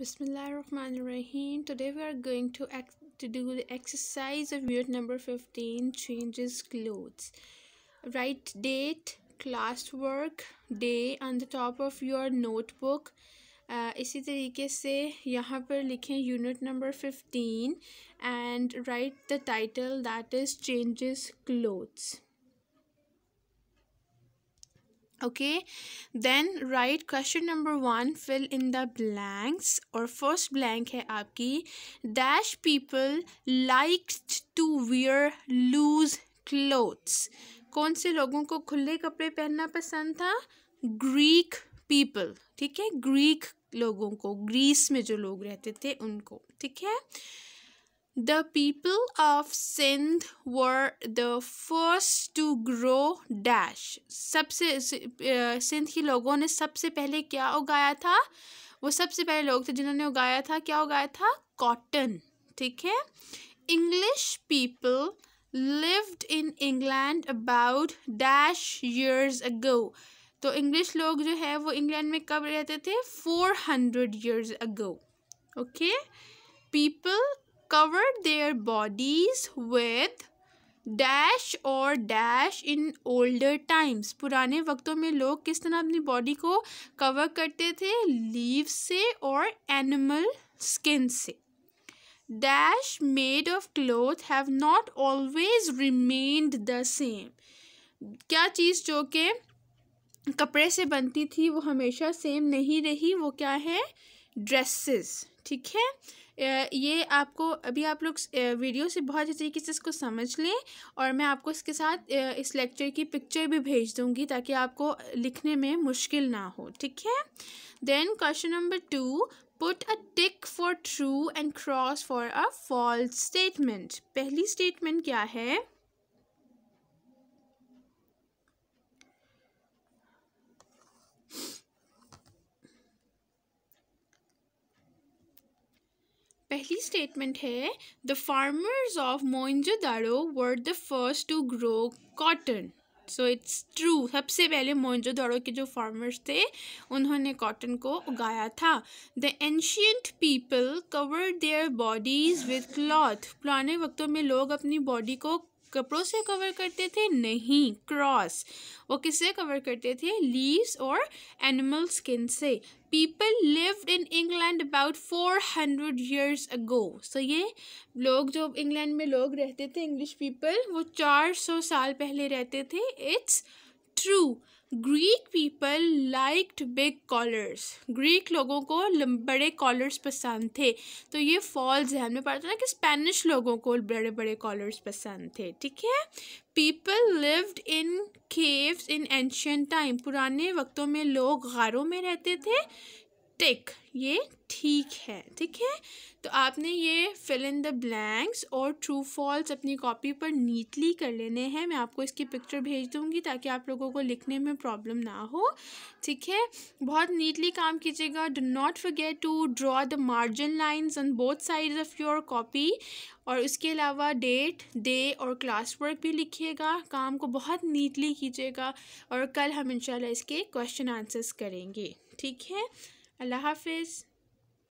Bismillahirrahmanirrahim. Today we are going to to do the exercise of unit number 15 changes clothes. Write date, classwork, day on the top of your notebook. Uh, इसी तरीके से par likhe unit number 15 and write the title that is changes clothes. okay then write question number one fill in the blanks और first blank है आपकी dash people liked to wear loose clothes कौन से लोगों को खुले कपड़े पहनना पसंद था ग्रीक पीपल ठीक है ग्रीक लोगों को ग्रीस में जो लोग रहते थे उनको ठीक है The people of Sindh were the first to grow dash. सबसे सिंध की लोगों ने सबसे पहले क्या उगाया था वो सबसे पहले लोग थे जिन्होंने उगाया था क्या उगाया था कॉटन ठीक है English people lived in England about dash years ago. तो English लोग जो है वो England में कब रहते थे 400 years ago. Okay? People covered their bodies with dash और डैश इन ओल्डर टाइम्स पुराने वक्तों में लोग किस तरह अपनी बॉडी को कवर करते थे लीव से और एनिमल स्किन से dash made of cloth have not always remained the same क्या चीज़ जो कि कपड़े से बनती थी वो हमेशा सेम नहीं रही वो क्या है ड्रेसेस ठीक है ये आपको अभी आप लोग वीडियो से बहुत अच्छे तरीके से इसको समझ लें और मैं आपको इसके साथ इस लेक्चर की पिक्चर भी भेज दूंगी ताकि आपको लिखने में मुश्किल ना हो ठीक है then question number two put a tick for true and cross for a false statement पहली स्टेटमेंट क्या है पहली स्टेटमेंट है द फार्मर्स ऑफ दारो were the first to grow cotton so it's true सबसे पहले दारो के जो फार्मर्स थे उन्होंने कॉटन को उगाया था the ancient people cover their bodies with cloth पुराने वक्तों में लोग अपनी बॉडी को कपड़ों से कवर करते थे नहीं क्रॉस वो किससे कवर करते थे लीव्स और एनिमल स्किन से people lived in England about four hundred years ago so ये लोग जो इंग्लैंड में लोग रहते थे इंग्लिश पीपल वो चार सौ साल पहले रहते थे it's true Greek people liked big collars Greek लोगों को बड़े कॉलर्स पसंद थे तो ये फॉल्स है हमने पढ़ा था ना कि स्पेनिश लोगों को बड़े बड़े कॉलर्स पसंद थे ठीक है people lived in caves in ancient time पुराने वक्तों में लोग गारों में रहते थे टिक ये ठीक है ठीक है तो आपने ये फिल इन द ब्लैंक्स और ट्रू फॉल्स अपनी कॉपी पर नीटली कर लेने हैं मैं आपको इसकी पिक्चर भेज दूँगी ताकि आप लोगों को लिखने में प्रॉब्लम ना हो ठीक है बहुत नीटली काम कीजिएगा do not forget to draw the margin lines on both side of your copy और इसके अलावा डेट डे और क्लास वर्क भी लिखिएगा काम को बहुत नीटली कीजिएगा और कल हम इनशाला इसके क्वेश्चन आंसर्स करेंगे ठीक है अल्लाह हाफिज़